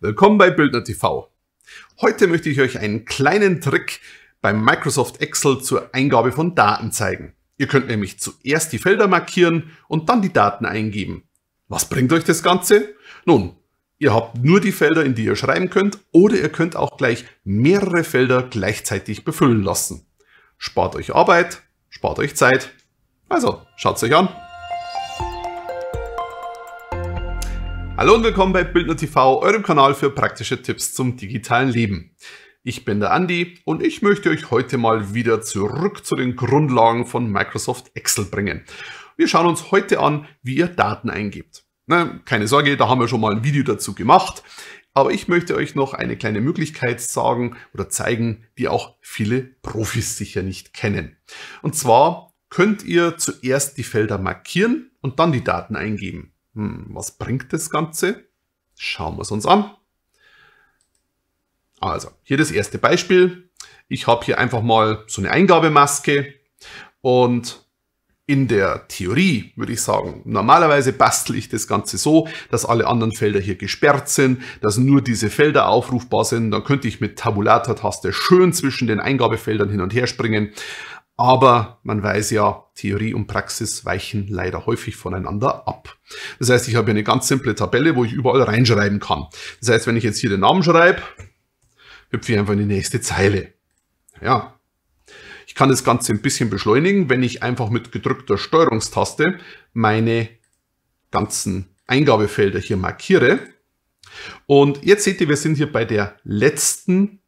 Willkommen bei Bildner TV. Heute möchte ich euch einen kleinen Trick beim Microsoft Excel zur Eingabe von Daten zeigen. Ihr könnt nämlich zuerst die Felder markieren und dann die Daten eingeben. Was bringt euch das Ganze? Nun, ihr habt nur die Felder, in die ihr schreiben könnt oder ihr könnt auch gleich mehrere Felder gleichzeitig befüllen lassen. Spart euch Arbeit, spart euch Zeit. Also, schaut's euch an. Hallo und willkommen bei Bildner TV, eurem Kanal für praktische Tipps zum digitalen Leben. Ich bin der Andi und ich möchte euch heute mal wieder zurück zu den Grundlagen von Microsoft Excel bringen. Wir schauen uns heute an, wie ihr Daten eingebt. Na, keine Sorge, da haben wir schon mal ein Video dazu gemacht. Aber ich möchte euch noch eine kleine Möglichkeit sagen oder zeigen, die auch viele Profis sicher nicht kennen. Und zwar könnt ihr zuerst die Felder markieren und dann die Daten eingeben. Hm, was bringt das Ganze? Schauen wir es uns an. Also, hier das erste Beispiel. Ich habe hier einfach mal so eine Eingabemaske und in der Theorie würde ich sagen, normalerweise bastel ich das Ganze so, dass alle anderen Felder hier gesperrt sind, dass nur diese Felder aufrufbar sind. Dann könnte ich mit Tabulator-Taste schön zwischen den Eingabefeldern hin und her springen. Aber man weiß ja, Theorie und Praxis weichen leider häufig voneinander ab. Das heißt, ich habe hier eine ganz simple Tabelle, wo ich überall reinschreiben kann. Das heißt, wenn ich jetzt hier den Namen schreibe, hüpfe ich einfach in die nächste Zeile. Ja, ich kann das Ganze ein bisschen beschleunigen, wenn ich einfach mit gedrückter Steuerungstaste meine ganzen Eingabefelder hier markiere. Und jetzt seht ihr, wir sind hier bei der letzten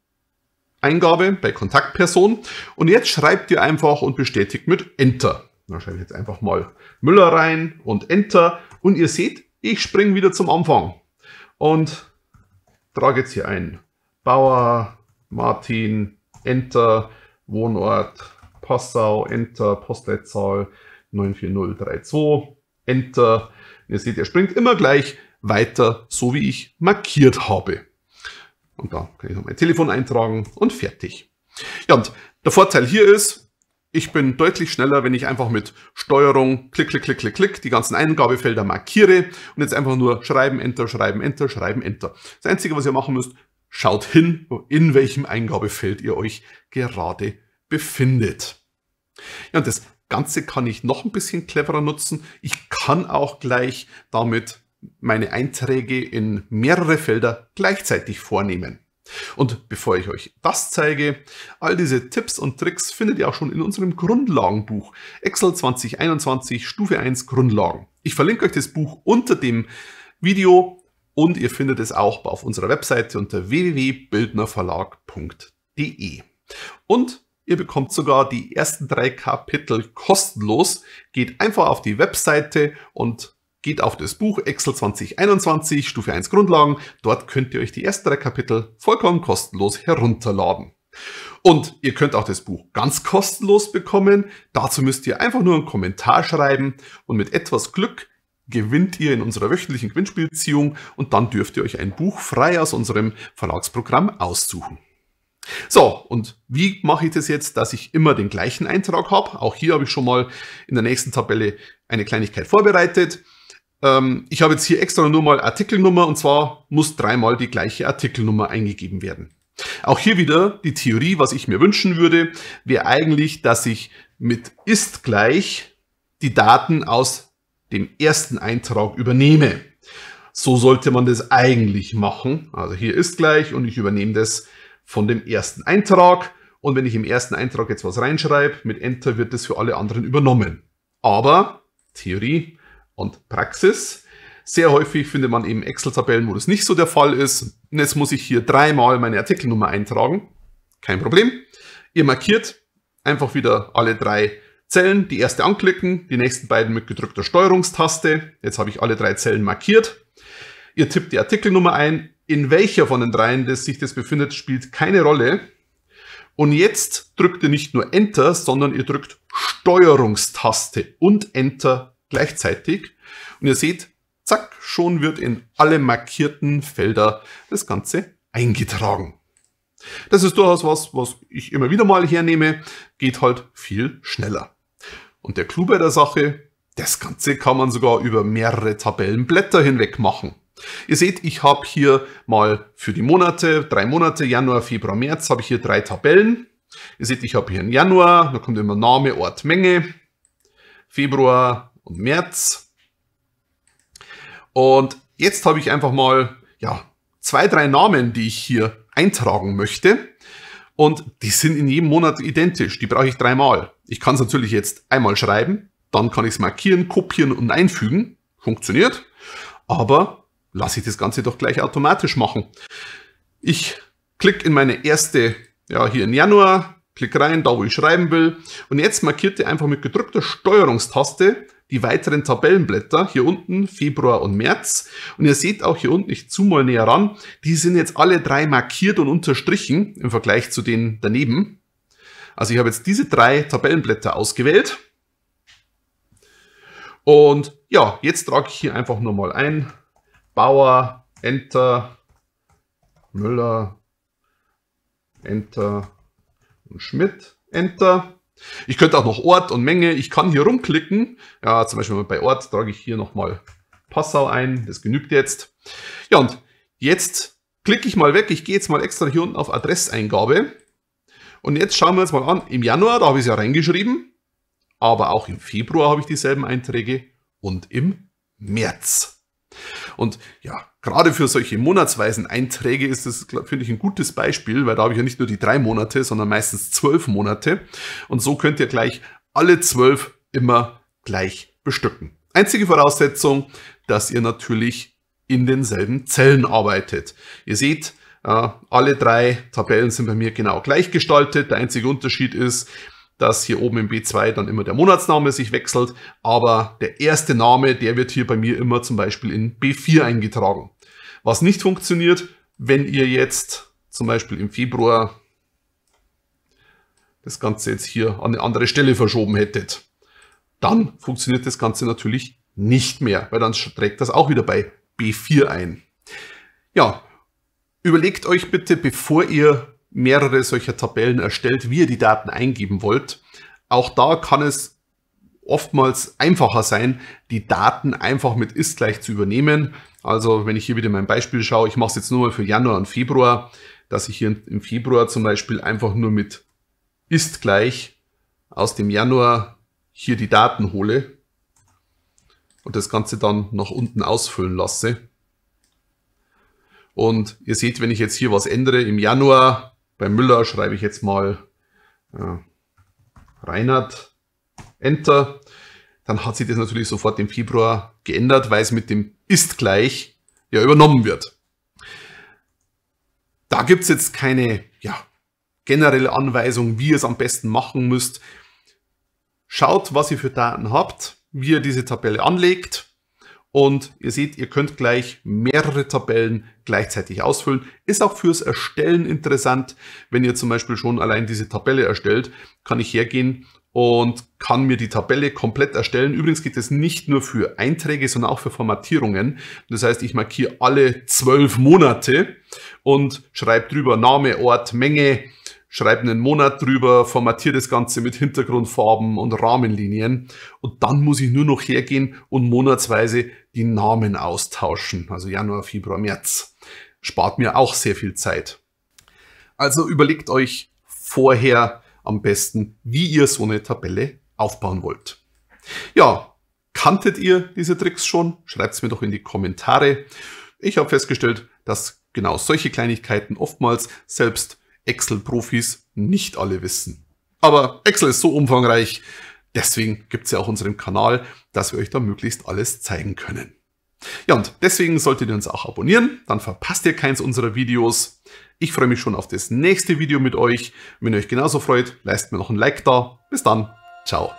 Eingabe bei Kontaktperson. Und jetzt schreibt ihr einfach und bestätigt mit Enter. Dann schreibe ich jetzt einfach mal Müller rein und Enter. Und ihr seht, ich springe wieder zum Anfang und trage jetzt hier ein Bauer, Martin, Enter, Wohnort, Passau, Enter, Postleitzahl 94032, Enter. ihr seht, er springt immer gleich weiter, so wie ich markiert habe. Und da kann ich noch mein Telefon eintragen und fertig. Ja, und der Vorteil hier ist, ich bin deutlich schneller, wenn ich einfach mit Steuerung, Klick, Klick, Klick, Klick, Klick, die ganzen Eingabefelder markiere und jetzt einfach nur schreiben, Enter, schreiben, Enter, schreiben, Enter. Das Einzige, was ihr machen müsst, schaut hin, in welchem Eingabefeld ihr euch gerade befindet. Ja, und das Ganze kann ich noch ein bisschen cleverer nutzen. Ich kann auch gleich damit meine Einträge in mehrere Felder gleichzeitig vornehmen. Und bevor ich euch das zeige, all diese Tipps und Tricks findet ihr auch schon in unserem Grundlagenbuch Excel 2021 Stufe 1 Grundlagen. Ich verlinke euch das Buch unter dem Video und ihr findet es auch auf unserer Webseite unter www.bildnerverlag.de. Und ihr bekommt sogar die ersten drei Kapitel kostenlos. Geht einfach auf die Webseite und Geht auf das Buch Excel 2021 Stufe 1 Grundlagen. Dort könnt ihr euch die ersten drei Kapitel vollkommen kostenlos herunterladen. Und ihr könnt auch das Buch ganz kostenlos bekommen. Dazu müsst ihr einfach nur einen Kommentar schreiben und mit etwas Glück gewinnt ihr in unserer wöchentlichen Gewinnspielziehung und dann dürft ihr euch ein Buch frei aus unserem Verlagsprogramm aussuchen. So, und wie mache ich das jetzt, dass ich immer den gleichen Eintrag habe? Auch hier habe ich schon mal in der nächsten Tabelle eine Kleinigkeit vorbereitet. Ähm, ich habe jetzt hier extra nur mal Artikelnummer und zwar muss dreimal die gleiche Artikelnummer eingegeben werden. Auch hier wieder die Theorie, was ich mir wünschen würde, wäre eigentlich, dass ich mit ist gleich die Daten aus dem ersten Eintrag übernehme. So sollte man das eigentlich machen. Also hier ist gleich und ich übernehme das von dem ersten Eintrag. Und wenn ich im ersten Eintrag jetzt was reinschreibe, mit Enter wird das für alle anderen übernommen. Aber, Theorie, und Praxis. Sehr häufig findet man eben Excel-Tabellen, wo das nicht so der Fall ist. Und jetzt muss ich hier dreimal meine Artikelnummer eintragen. Kein Problem. Ihr markiert einfach wieder alle drei Zellen. Die erste anklicken, die nächsten beiden mit gedrückter Steuerungstaste. Jetzt habe ich alle drei Zellen markiert. Ihr tippt die Artikelnummer ein. In welcher von den dreien das sich das befindet, spielt keine Rolle. Und jetzt drückt ihr nicht nur Enter, sondern ihr drückt Steuerungstaste und Enter gleichzeitig. Und ihr seht, zack, schon wird in alle markierten Felder das Ganze eingetragen. Das ist durchaus was, was ich immer wieder mal hernehme, geht halt viel schneller. Und der Clou bei der Sache, das Ganze kann man sogar über mehrere Tabellenblätter hinweg machen. Ihr seht, ich habe hier mal für die Monate, drei Monate, Januar, Februar, März, habe ich hier drei Tabellen. Ihr seht, ich habe hier einen Januar, da kommt immer Name, Ort, Menge. Februar, und März. Und jetzt habe ich einfach mal ja, zwei, drei Namen, die ich hier eintragen möchte. Und die sind in jedem Monat identisch. Die brauche ich dreimal. Ich kann es natürlich jetzt einmal schreiben, dann kann ich es markieren, kopieren und einfügen. Funktioniert. Aber lasse ich das Ganze doch gleich automatisch machen. Ich klicke in meine erste, ja, hier in Januar, klicke rein, da wo ich schreiben will. Und jetzt markiert ihr einfach mit gedrückter Steuerungstaste die weiteren Tabellenblätter hier unten, Februar und März. Und ihr seht auch hier unten, ich zoome mal näher ran, die sind jetzt alle drei markiert und unterstrichen im Vergleich zu denen daneben. Also ich habe jetzt diese drei Tabellenblätter ausgewählt. Und ja, jetzt trage ich hier einfach nur mal ein. Bauer, Enter, Müller, Enter und Schmidt, Enter. Ich könnte auch noch Ort und Menge, ich kann hier rumklicken. Ja, zum Beispiel bei Ort trage ich hier nochmal Passau ein, das genügt jetzt. Ja, und jetzt klicke ich mal weg, ich gehe jetzt mal extra hier unten auf Adresseingabe. Und jetzt schauen wir uns mal an, im Januar, da habe ich es ja reingeschrieben, aber auch im Februar habe ich dieselben Einträge und im März. Und ja, gerade für solche monatsweisen Einträge ist das, finde ich, ein gutes Beispiel, weil da habe ich ja nicht nur die drei Monate, sondern meistens zwölf Monate. Und so könnt ihr gleich alle zwölf immer gleich bestücken. Einzige Voraussetzung, dass ihr natürlich in denselben Zellen arbeitet. Ihr seht, äh, alle drei Tabellen sind bei mir genau gleich gestaltet. Der einzige Unterschied ist, dass hier oben im B2 dann immer der Monatsname sich wechselt, aber der erste Name, der wird hier bei mir immer zum Beispiel in B4 eingetragen. Was nicht funktioniert, wenn ihr jetzt zum Beispiel im Februar das Ganze jetzt hier an eine andere Stelle verschoben hättet, dann funktioniert das Ganze natürlich nicht mehr, weil dann trägt das auch wieder bei B4 ein. Ja, überlegt euch bitte, bevor ihr mehrere solcher Tabellen erstellt, wie ihr die Daten eingeben wollt. Auch da kann es oftmals einfacher sein, die Daten einfach mit ist gleich zu übernehmen. Also wenn ich hier wieder mein Beispiel schaue, ich mache es jetzt nur mal für Januar und Februar, dass ich hier im Februar zum Beispiel einfach nur mit ist gleich aus dem Januar hier die Daten hole und das Ganze dann nach unten ausfüllen lasse. Und ihr seht, wenn ich jetzt hier was ändere im Januar, bei Müller schreibe ich jetzt mal äh, Reinhard Enter. Dann hat sich das natürlich sofort im Februar geändert, weil es mit dem ist gleich ja übernommen wird. Da gibt es jetzt keine ja, generelle Anweisung, wie ihr es am besten machen müsst. Schaut, was ihr für Daten habt, wie ihr diese Tabelle anlegt und ihr seht, ihr könnt gleich mehrere Tabellen gleichzeitig ausfüllen. Ist auch fürs Erstellen interessant. Wenn ihr zum Beispiel schon allein diese Tabelle erstellt, kann ich hergehen und kann mir die Tabelle komplett erstellen. Übrigens geht es nicht nur für Einträge, sondern auch für Formatierungen. Das heißt, ich markiere alle zwölf Monate und schreibe drüber Name, Ort, Menge, schreibe einen Monat drüber, formatiere das Ganze mit Hintergrundfarben und Rahmenlinien und dann muss ich nur noch hergehen und monatsweise die Namen austauschen, also Januar, Februar, März. Spart mir auch sehr viel Zeit. Also überlegt euch vorher am besten, wie ihr so eine Tabelle aufbauen wollt. Ja, kanntet ihr diese Tricks schon? Schreibt es mir doch in die Kommentare. Ich habe festgestellt, dass genau solche Kleinigkeiten oftmals selbst Excel-Profis nicht alle wissen. Aber Excel ist so umfangreich, deswegen gibt es ja auch unseren Kanal, dass wir euch da möglichst alles zeigen können. Ja, und deswegen solltet ihr uns auch abonnieren, dann verpasst ihr keins unserer Videos. Ich freue mich schon auf das nächste Video mit euch. Wenn ihr euch genauso freut, lasst mir noch ein Like da. Bis dann, ciao.